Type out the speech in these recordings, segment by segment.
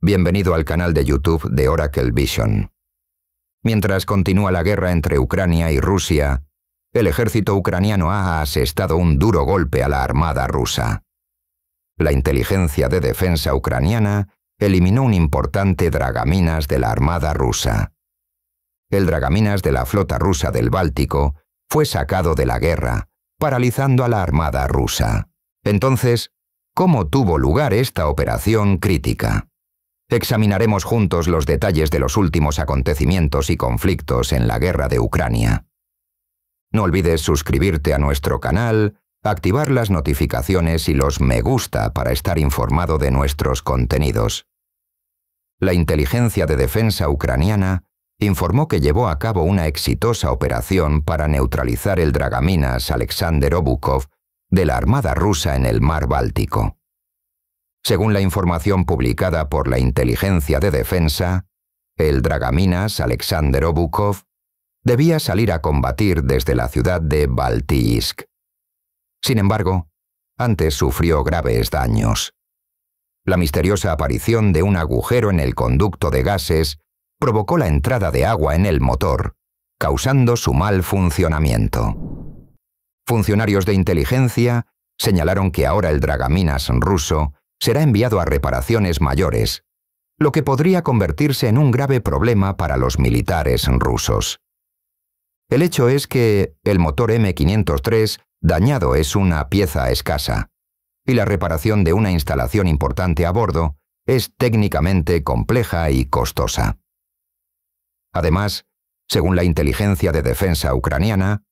Bienvenido al canal de YouTube de Oracle Vision. Mientras continúa la guerra entre Ucrania y Rusia, el ejército ucraniano ha asestado un duro golpe a la armada rusa. La inteligencia de defensa ucraniana eliminó un importante dragaminas de la armada rusa. El dragaminas de la flota rusa del Báltico fue sacado de la guerra, paralizando a la armada rusa. Entonces, ¿cómo tuvo lugar esta operación crítica? examinaremos juntos los detalles de los últimos acontecimientos y conflictos en la guerra de Ucrania. No olvides suscribirte a nuestro canal, activar las notificaciones y los me gusta para estar informado de nuestros contenidos. La inteligencia de defensa ucraniana informó que llevó a cabo una exitosa operación para neutralizar el dragaminas Alexander Obukov de la Armada rusa en el mar Báltico. Según la información publicada por la Inteligencia de Defensa, el dragaminas Alexander Obukov debía salir a combatir desde la ciudad de Baltiisk. Sin embargo, antes sufrió graves daños. La misteriosa aparición de un agujero en el conducto de gases provocó la entrada de agua en el motor, causando su mal funcionamiento. Funcionarios de inteligencia señalaron que ahora el dragaminas ruso será enviado a reparaciones mayores, lo que podría convertirse en un grave problema para los militares rusos. El hecho es que el motor M503 dañado es una pieza escasa, y la reparación de una instalación importante a bordo es técnicamente compleja y costosa. Además, según la inteligencia de defensa ucraniana,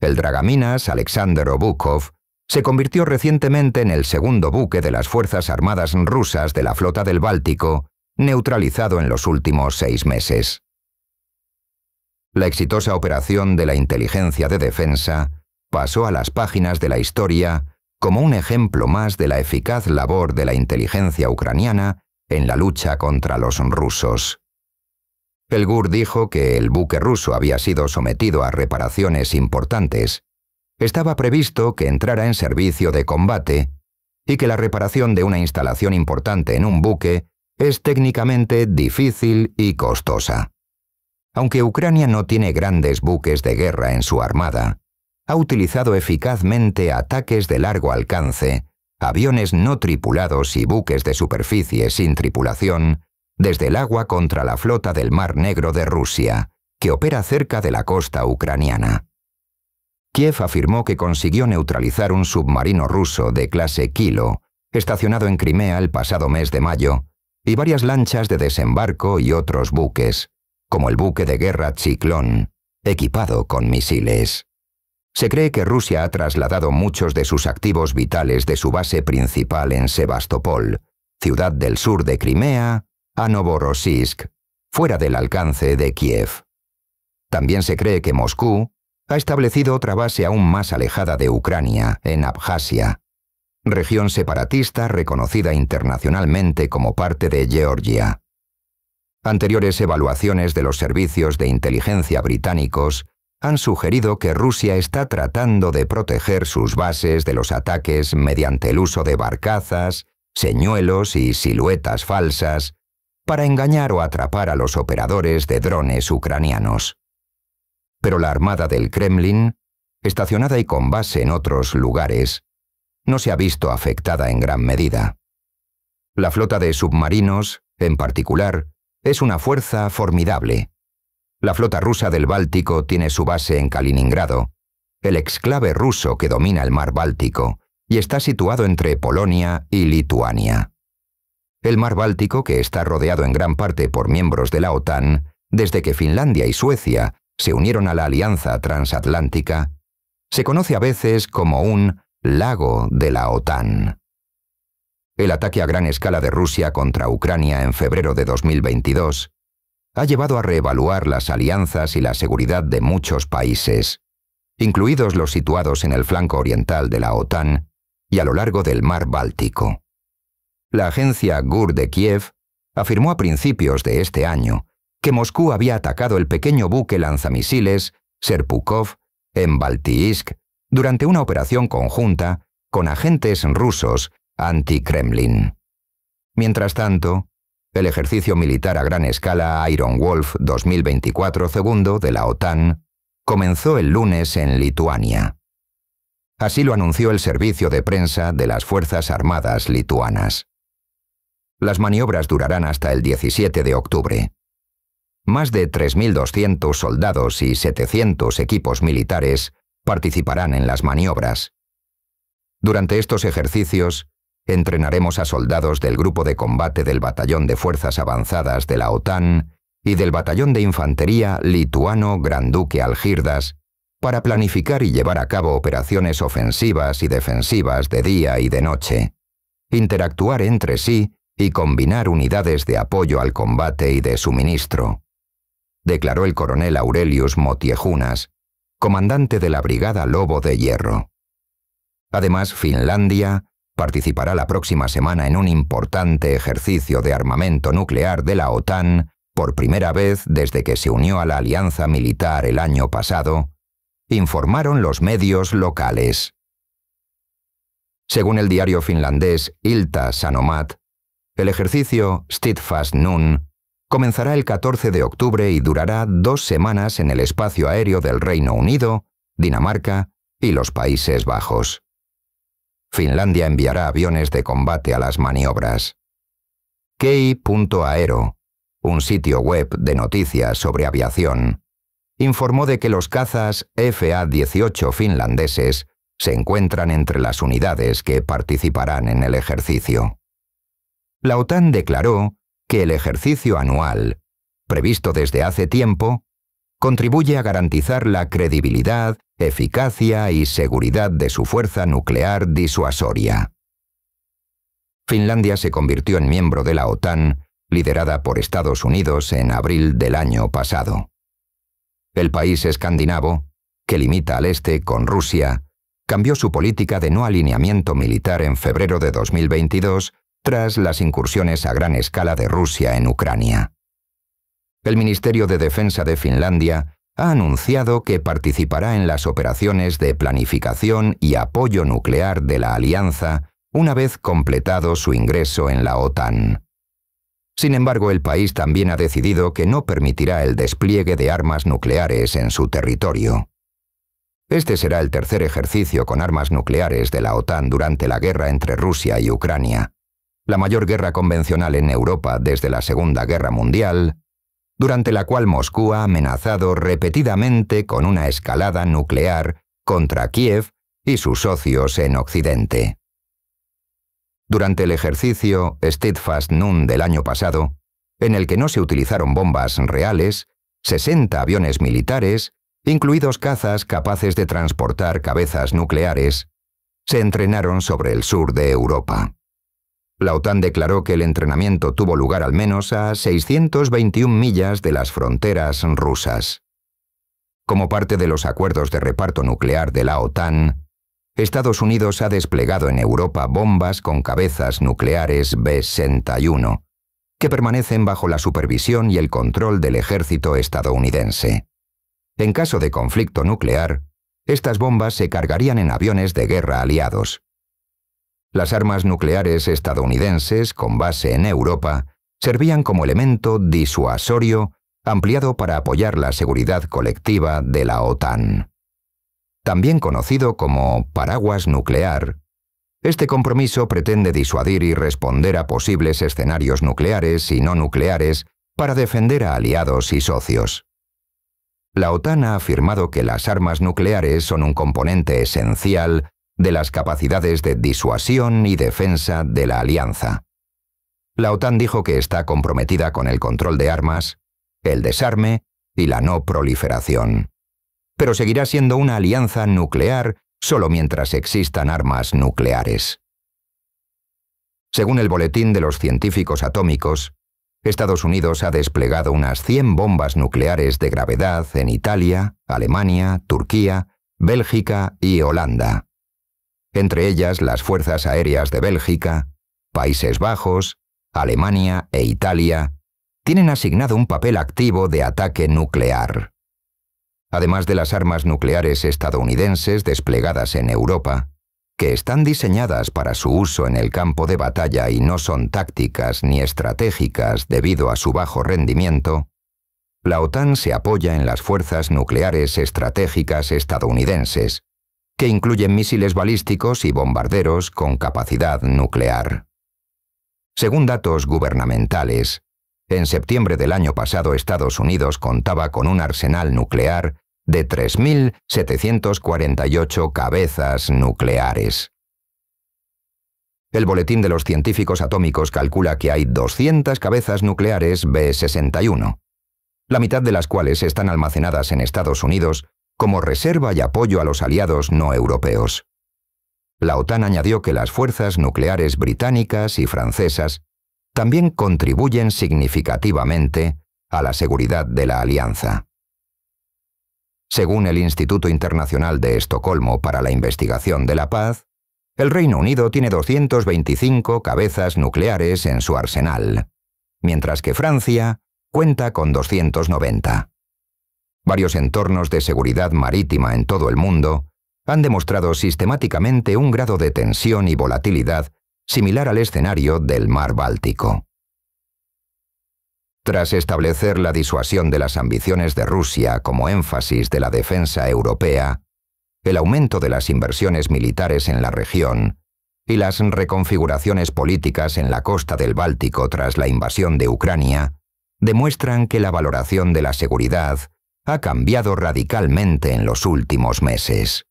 el dragaminas Alexander Obukov se convirtió recientemente en el segundo buque de las Fuerzas Armadas rusas de la Flota del Báltico, neutralizado en los últimos seis meses. La exitosa operación de la inteligencia de defensa pasó a las páginas de la historia como un ejemplo más de la eficaz labor de la inteligencia ucraniana en la lucha contra los rusos. El GUR dijo que el buque ruso había sido sometido a reparaciones importantes, estaba previsto que entrara en servicio de combate y que la reparación de una instalación importante en un buque es técnicamente difícil y costosa. Aunque Ucrania no tiene grandes buques de guerra en su armada, ha utilizado eficazmente ataques de largo alcance, aviones no tripulados y buques de superficie sin tripulación desde el agua contra la flota del Mar Negro de Rusia, que opera cerca de la costa ucraniana. Kiev afirmó que consiguió neutralizar un submarino ruso de clase Kilo, estacionado en Crimea el pasado mes de mayo, y varias lanchas de desembarco y otros buques, como el buque de guerra Ciclón, equipado con misiles. Se cree que Rusia ha trasladado muchos de sus activos vitales de su base principal en Sebastopol, ciudad del sur de Crimea, a Novorossiysk, fuera del alcance de Kiev. También se cree que Moscú ha establecido otra base aún más alejada de Ucrania, en Abjasia, región separatista reconocida internacionalmente como parte de Georgia. Anteriores evaluaciones de los servicios de inteligencia británicos han sugerido que Rusia está tratando de proteger sus bases de los ataques mediante el uso de barcazas, señuelos y siluetas falsas para engañar o atrapar a los operadores de drones ucranianos pero la Armada del Kremlin, estacionada y con base en otros lugares, no se ha visto afectada en gran medida. La flota de submarinos, en particular, es una fuerza formidable. La flota rusa del Báltico tiene su base en Kaliningrado, el exclave ruso que domina el mar Báltico y está situado entre Polonia y Lituania. El mar Báltico, que está rodeado en gran parte por miembros de la OTAN, desde que Finlandia y Suecia se unieron a la Alianza Transatlántica, se conoce a veces como un lago de la OTAN. El ataque a gran escala de Rusia contra Ucrania en febrero de 2022 ha llevado a reevaluar las alianzas y la seguridad de muchos países, incluidos los situados en el flanco oriental de la OTAN y a lo largo del mar Báltico. La agencia GUR de Kiev afirmó a principios de este año que Moscú había atacado el pequeño buque lanzamisiles Serpukov en Baltiisk durante una operación conjunta con agentes rusos anti-Kremlin. Mientras tanto, el ejercicio militar a gran escala Iron Wolf 2024 II de la OTAN comenzó el lunes en Lituania. Así lo anunció el servicio de prensa de las Fuerzas Armadas lituanas. Las maniobras durarán hasta el 17 de octubre. Más de 3.200 soldados y 700 equipos militares participarán en las maniobras. Durante estos ejercicios, entrenaremos a soldados del Grupo de Combate del Batallón de Fuerzas Avanzadas de la OTAN y del Batallón de Infantería Lituano Granduque Algirdas para planificar y llevar a cabo operaciones ofensivas y defensivas de día y de noche, interactuar entre sí y combinar unidades de apoyo al combate y de suministro declaró el coronel Aurelius Motiejunas, comandante de la Brigada Lobo de Hierro. Además, Finlandia participará la próxima semana en un importante ejercicio de armamento nuclear de la OTAN por primera vez desde que se unió a la alianza militar el año pasado, informaron los medios locales. Según el diario finlandés Ilta Sanomat, el ejercicio Steadfast Nun comenzará el 14 de octubre y durará dos semanas en el espacio aéreo del Reino Unido, Dinamarca y los Países Bajos. Finlandia enviará aviones de combate a las maniobras. Kei.aero, un sitio web de noticias sobre aviación, informó de que los cazas FA-18 finlandeses se encuentran entre las unidades que participarán en el ejercicio. La OTAN declaró que el ejercicio anual, previsto desde hace tiempo, contribuye a garantizar la credibilidad, eficacia y seguridad de su fuerza nuclear disuasoria. Finlandia se convirtió en miembro de la OTAN, liderada por Estados Unidos en abril del año pasado. El país escandinavo, que limita al este con Rusia, cambió su política de no alineamiento militar en febrero de 2022 tras las incursiones a gran escala de Rusia en Ucrania. El Ministerio de Defensa de Finlandia ha anunciado que participará en las operaciones de planificación y apoyo nuclear de la alianza una vez completado su ingreso en la OTAN. Sin embargo, el país también ha decidido que no permitirá el despliegue de armas nucleares en su territorio. Este será el tercer ejercicio con armas nucleares de la OTAN durante la guerra entre Rusia y Ucrania, la mayor guerra convencional en Europa desde la Segunda Guerra Mundial, durante la cual Moscú ha amenazado repetidamente con una escalada nuclear contra Kiev y sus socios en Occidente. Durante el ejercicio Steadfast Nun del año pasado, en el que no se utilizaron bombas reales, 60 aviones militares, incluidos cazas capaces de transportar cabezas nucleares, se entrenaron sobre el sur de Europa. La OTAN declaró que el entrenamiento tuvo lugar al menos a 621 millas de las fronteras rusas. Como parte de los acuerdos de reparto nuclear de la OTAN, Estados Unidos ha desplegado en Europa bombas con cabezas nucleares B-61, que permanecen bajo la supervisión y el control del ejército estadounidense. En caso de conflicto nuclear, estas bombas se cargarían en aviones de guerra aliados, las armas nucleares estadounidenses con base en Europa servían como elemento disuasorio ampliado para apoyar la seguridad colectiva de la OTAN. También conocido como paraguas nuclear, este compromiso pretende disuadir y responder a posibles escenarios nucleares y no nucleares para defender a aliados y socios. La OTAN ha afirmado que las armas nucleares son un componente esencial de las capacidades de disuasión y defensa de la alianza. La OTAN dijo que está comprometida con el control de armas, el desarme y la no proliferación. Pero seguirá siendo una alianza nuclear solo mientras existan armas nucleares. Según el Boletín de los Científicos Atómicos, Estados Unidos ha desplegado unas 100 bombas nucleares de gravedad en Italia, Alemania, Turquía, Bélgica y Holanda entre ellas las Fuerzas Aéreas de Bélgica, Países Bajos, Alemania e Italia, tienen asignado un papel activo de ataque nuclear. Además de las armas nucleares estadounidenses desplegadas en Europa, que están diseñadas para su uso en el campo de batalla y no son tácticas ni estratégicas debido a su bajo rendimiento, la OTAN se apoya en las fuerzas nucleares estratégicas estadounidenses, que incluyen misiles balísticos y bombarderos con capacidad nuclear. Según datos gubernamentales, en septiembre del año pasado Estados Unidos contaba con un arsenal nuclear de 3.748 cabezas nucleares. El Boletín de los Científicos Atómicos calcula que hay 200 cabezas nucleares B-61, la mitad de las cuales están almacenadas en Estados Unidos como reserva y apoyo a los aliados no europeos. La OTAN añadió que las fuerzas nucleares británicas y francesas también contribuyen significativamente a la seguridad de la alianza. Según el Instituto Internacional de Estocolmo para la Investigación de la Paz, el Reino Unido tiene 225 cabezas nucleares en su arsenal, mientras que Francia cuenta con 290 varios entornos de seguridad marítima en todo el mundo han demostrado sistemáticamente un grado de tensión y volatilidad similar al escenario del mar Báltico. Tras establecer la disuasión de las ambiciones de Rusia como énfasis de la defensa europea, el aumento de las inversiones militares en la región y las reconfiguraciones políticas en la costa del Báltico tras la invasión de Ucrania demuestran que la valoración de la seguridad ha cambiado radicalmente en los últimos meses.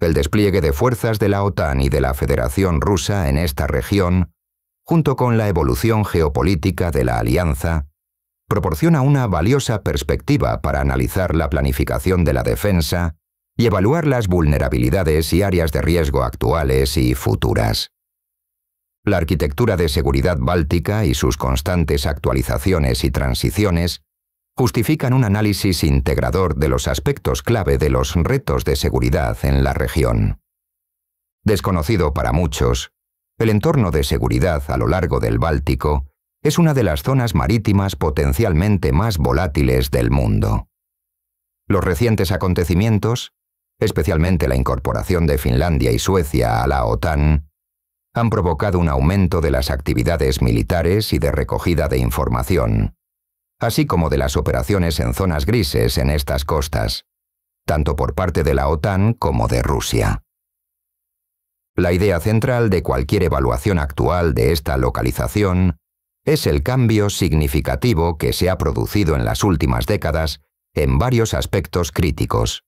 El despliegue de fuerzas de la OTAN y de la Federación Rusa en esta región, junto con la evolución geopolítica de la alianza, proporciona una valiosa perspectiva para analizar la planificación de la defensa y evaluar las vulnerabilidades y áreas de riesgo actuales y futuras. La arquitectura de seguridad báltica y sus constantes actualizaciones y transiciones justifican un análisis integrador de los aspectos clave de los retos de seguridad en la región. Desconocido para muchos, el entorno de seguridad a lo largo del Báltico es una de las zonas marítimas potencialmente más volátiles del mundo. Los recientes acontecimientos, especialmente la incorporación de Finlandia y Suecia a la OTAN, han provocado un aumento de las actividades militares y de recogida de información, así como de las operaciones en zonas grises en estas costas, tanto por parte de la OTAN como de Rusia. La idea central de cualquier evaluación actual de esta localización es el cambio significativo que se ha producido en las últimas décadas en varios aspectos críticos.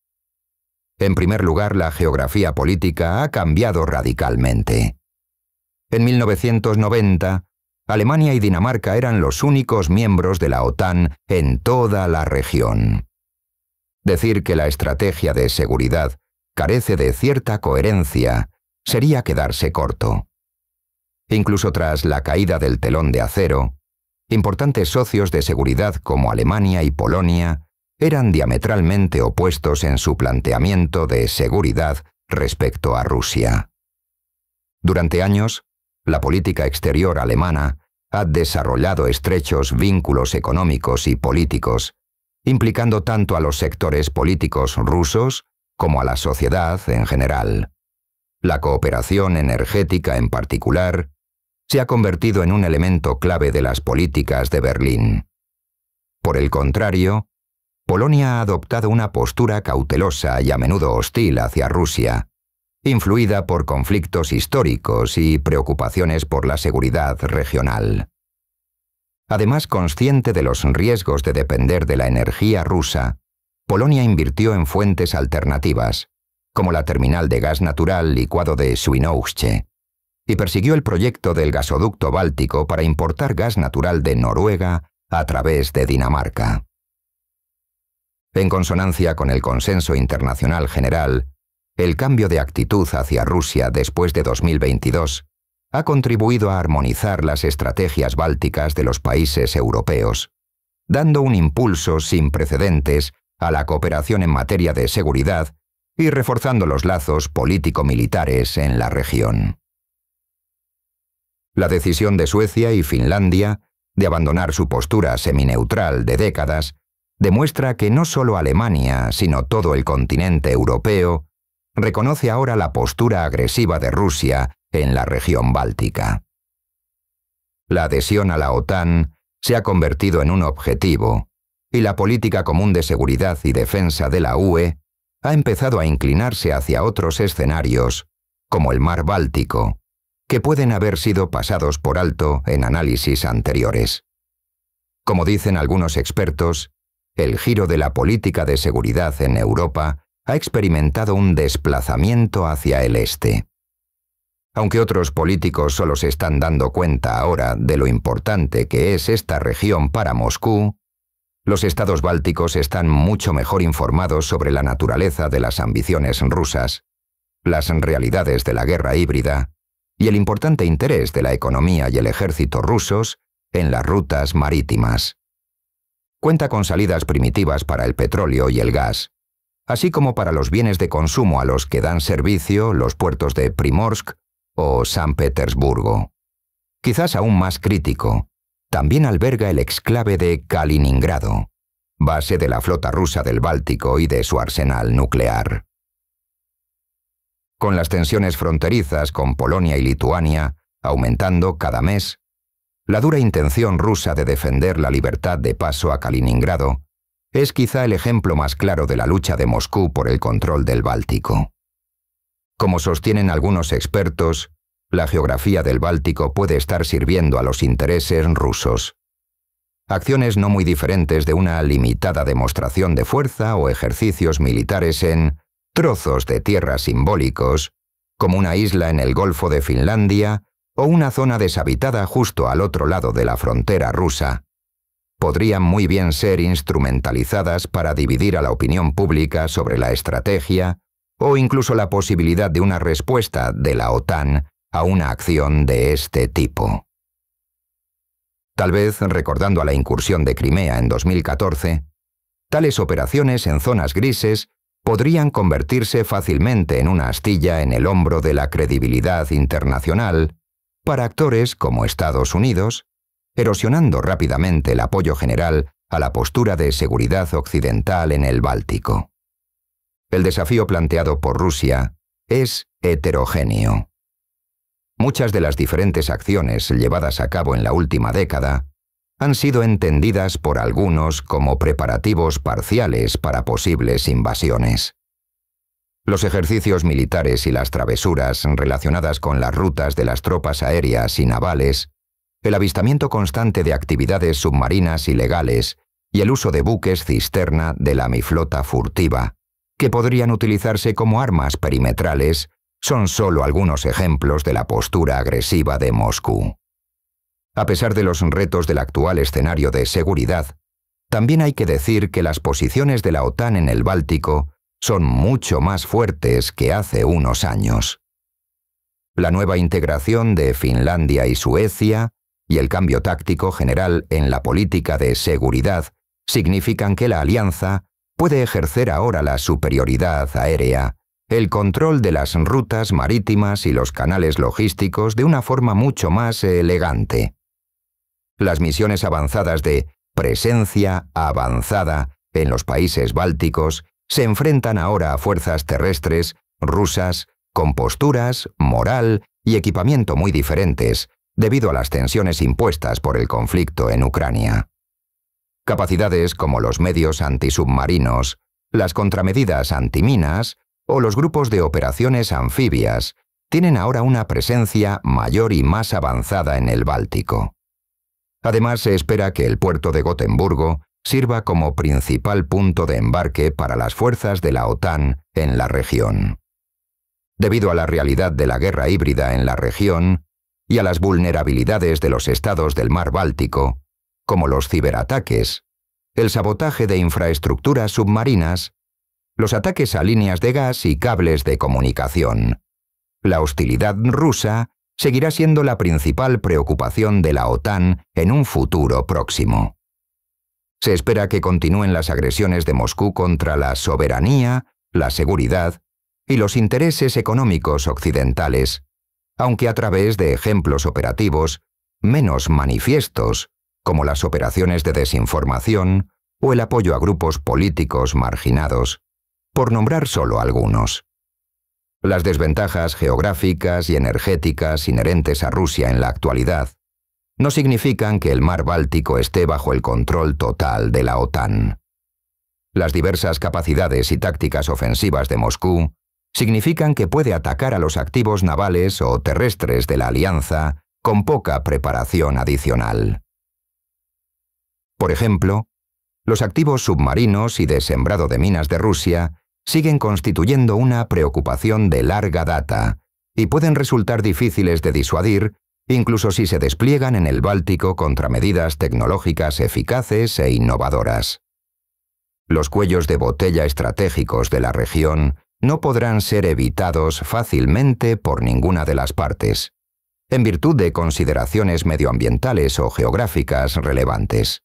En primer lugar, la geografía política ha cambiado radicalmente. En 1990, Alemania y Dinamarca eran los únicos miembros de la OTAN en toda la región. Decir que la estrategia de seguridad carece de cierta coherencia sería quedarse corto. Incluso tras la caída del telón de acero, importantes socios de seguridad como Alemania y Polonia eran diametralmente opuestos en su planteamiento de seguridad respecto a Rusia. Durante años, la política exterior alemana ha desarrollado estrechos vínculos económicos y políticos, implicando tanto a los sectores políticos rusos como a la sociedad en general. La cooperación energética en particular se ha convertido en un elemento clave de las políticas de Berlín. Por el contrario, Polonia ha adoptado una postura cautelosa y a menudo hostil hacia Rusia, influida por conflictos históricos y preocupaciones por la seguridad regional. Además, consciente de los riesgos de depender de la energía rusa, Polonia invirtió en fuentes alternativas, como la terminal de gas natural licuado de Swinouche, y persiguió el proyecto del gasoducto báltico para importar gas natural de Noruega a través de Dinamarca. En consonancia con el consenso internacional general, el cambio de actitud hacia Rusia después de 2022 ha contribuido a armonizar las estrategias bálticas de los países europeos, dando un impulso sin precedentes a la cooperación en materia de seguridad y reforzando los lazos político-militares en la región. La decisión de Suecia y Finlandia de abandonar su postura semineutral de décadas demuestra que no solo Alemania, sino todo el continente europeo, reconoce ahora la postura agresiva de Rusia en la región báltica. La adhesión a la OTAN se ha convertido en un objetivo y la política común de seguridad y defensa de la UE ha empezado a inclinarse hacia otros escenarios, como el mar Báltico, que pueden haber sido pasados por alto en análisis anteriores. Como dicen algunos expertos, el giro de la política de seguridad en Europa ha experimentado un desplazamiento hacia el este. Aunque otros políticos solo se están dando cuenta ahora de lo importante que es esta región para Moscú, los estados bálticos están mucho mejor informados sobre la naturaleza de las ambiciones rusas, las realidades de la guerra híbrida y el importante interés de la economía y el ejército rusos en las rutas marítimas. Cuenta con salidas primitivas para el petróleo y el gas, así como para los bienes de consumo a los que dan servicio los puertos de Primorsk o San Petersburgo. Quizás aún más crítico, también alberga el exclave de Kaliningrado, base de la flota rusa del Báltico y de su arsenal nuclear. Con las tensiones fronterizas con Polonia y Lituania aumentando cada mes, la dura intención rusa de defender la libertad de paso a Kaliningrado es quizá el ejemplo más claro de la lucha de Moscú por el control del Báltico. Como sostienen algunos expertos, la geografía del Báltico puede estar sirviendo a los intereses rusos. Acciones no muy diferentes de una limitada demostración de fuerza o ejercicios militares en trozos de tierra simbólicos, como una isla en el Golfo de Finlandia o una zona deshabitada justo al otro lado de la frontera rusa, podrían muy bien ser instrumentalizadas para dividir a la opinión pública sobre la estrategia o incluso la posibilidad de una respuesta de la OTAN a una acción de este tipo. Tal vez, recordando a la incursión de Crimea en 2014, tales operaciones en zonas grises podrían convertirse fácilmente en una astilla en el hombro de la credibilidad internacional para actores como Estados Unidos, erosionando rápidamente el apoyo general a la postura de seguridad occidental en el Báltico. El desafío planteado por Rusia es heterogéneo. Muchas de las diferentes acciones llevadas a cabo en la última década han sido entendidas por algunos como preparativos parciales para posibles invasiones. Los ejercicios militares y las travesuras relacionadas con las rutas de las tropas aéreas y navales el avistamiento constante de actividades submarinas ilegales y el uso de buques cisterna de la flota furtiva, que podrían utilizarse como armas perimetrales, son solo algunos ejemplos de la postura agresiva de Moscú. A pesar de los retos del actual escenario de seguridad, también hay que decir que las posiciones de la OTAN en el Báltico son mucho más fuertes que hace unos años. La nueva integración de Finlandia y Suecia y el cambio táctico general en la política de seguridad significan que la alianza puede ejercer ahora la superioridad aérea, el control de las rutas marítimas y los canales logísticos de una forma mucho más elegante. Las misiones avanzadas de presencia avanzada en los países bálticos se enfrentan ahora a fuerzas terrestres rusas con posturas, moral y equipamiento muy diferentes, debido a las tensiones impuestas por el conflicto en Ucrania. Capacidades como los medios antisubmarinos, las contramedidas antiminas o los grupos de operaciones anfibias tienen ahora una presencia mayor y más avanzada en el Báltico. Además, se espera que el puerto de Gotemburgo sirva como principal punto de embarque para las fuerzas de la OTAN en la región. Debido a la realidad de la guerra híbrida en la región, y a las vulnerabilidades de los estados del mar Báltico, como los ciberataques, el sabotaje de infraestructuras submarinas, los ataques a líneas de gas y cables de comunicación. La hostilidad rusa seguirá siendo la principal preocupación de la OTAN en un futuro próximo. Se espera que continúen las agresiones de Moscú contra la soberanía, la seguridad y los intereses económicos occidentales, aunque a través de ejemplos operativos menos manifiestos, como las operaciones de desinformación o el apoyo a grupos políticos marginados, por nombrar solo algunos. Las desventajas geográficas y energéticas inherentes a Rusia en la actualidad no significan que el mar Báltico esté bajo el control total de la OTAN. Las diversas capacidades y tácticas ofensivas de Moscú significan que puede atacar a los activos navales o terrestres de la Alianza con poca preparación adicional. Por ejemplo, los activos submarinos y de sembrado de minas de Rusia siguen constituyendo una preocupación de larga data y pueden resultar difíciles de disuadir incluso si se despliegan en el Báltico contra medidas tecnológicas eficaces e innovadoras. Los cuellos de botella estratégicos de la región no podrán ser evitados fácilmente por ninguna de las partes, en virtud de consideraciones medioambientales o geográficas relevantes.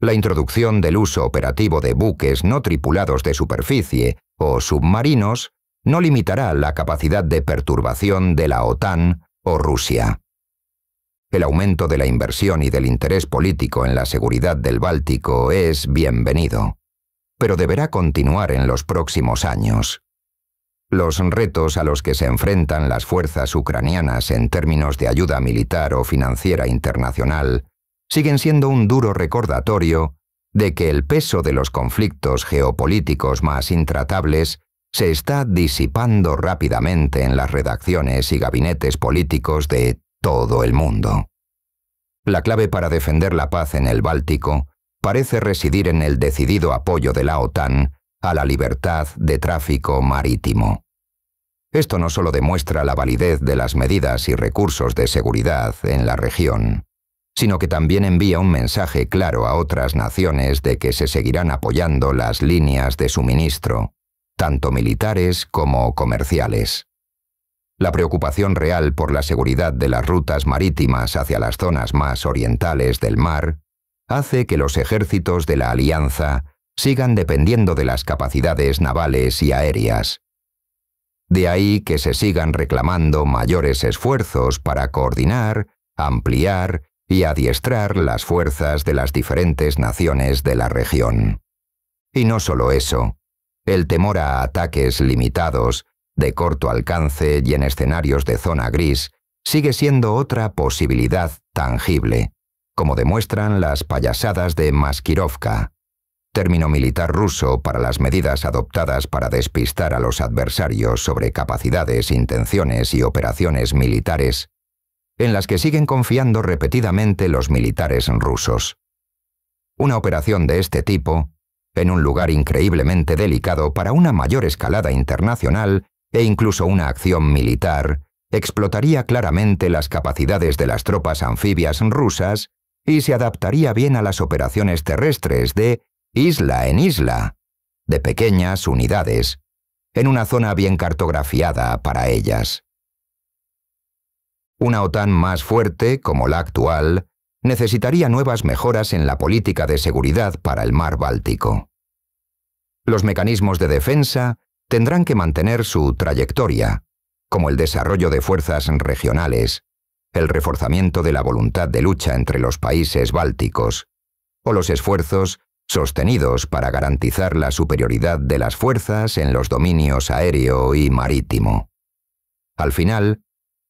La introducción del uso operativo de buques no tripulados de superficie o submarinos no limitará la capacidad de perturbación de la OTAN o Rusia. El aumento de la inversión y del interés político en la seguridad del Báltico es bienvenido pero deberá continuar en los próximos años. Los retos a los que se enfrentan las fuerzas ucranianas en términos de ayuda militar o financiera internacional siguen siendo un duro recordatorio de que el peso de los conflictos geopolíticos más intratables se está disipando rápidamente en las redacciones y gabinetes políticos de todo el mundo. La clave para defender la paz en el Báltico parece residir en el decidido apoyo de la OTAN a la libertad de tráfico marítimo. Esto no solo demuestra la validez de las medidas y recursos de seguridad en la región, sino que también envía un mensaje claro a otras naciones de que se seguirán apoyando las líneas de suministro, tanto militares como comerciales. La preocupación real por la seguridad de las rutas marítimas hacia las zonas más orientales del mar hace que los ejércitos de la Alianza sigan dependiendo de las capacidades navales y aéreas. De ahí que se sigan reclamando mayores esfuerzos para coordinar, ampliar y adiestrar las fuerzas de las diferentes naciones de la región. Y no solo eso, el temor a ataques limitados, de corto alcance y en escenarios de zona gris, sigue siendo otra posibilidad tangible como demuestran las payasadas de Maskirovka, término militar ruso para las medidas adoptadas para despistar a los adversarios sobre capacidades, intenciones y operaciones militares, en las que siguen confiando repetidamente los militares rusos. Una operación de este tipo, en un lugar increíblemente delicado para una mayor escalada internacional e incluso una acción militar, explotaría claramente las capacidades de las tropas anfibias rusas y se adaptaría bien a las operaciones terrestres de isla en isla, de pequeñas unidades, en una zona bien cartografiada para ellas. Una OTAN más fuerte, como la actual, necesitaría nuevas mejoras en la política de seguridad para el mar Báltico. Los mecanismos de defensa tendrán que mantener su trayectoria, como el desarrollo de fuerzas regionales, el reforzamiento de la voluntad de lucha entre los países bálticos, o los esfuerzos sostenidos para garantizar la superioridad de las fuerzas en los dominios aéreo y marítimo. Al final,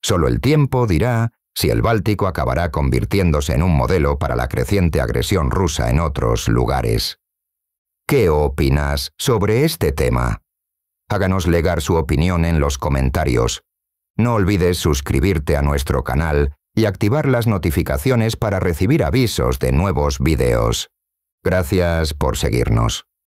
solo el tiempo dirá si el Báltico acabará convirtiéndose en un modelo para la creciente agresión rusa en otros lugares. ¿Qué opinas sobre este tema? Háganos legar su opinión en los comentarios. No olvides suscribirte a nuestro canal y activar las notificaciones para recibir avisos de nuevos videos. Gracias por seguirnos.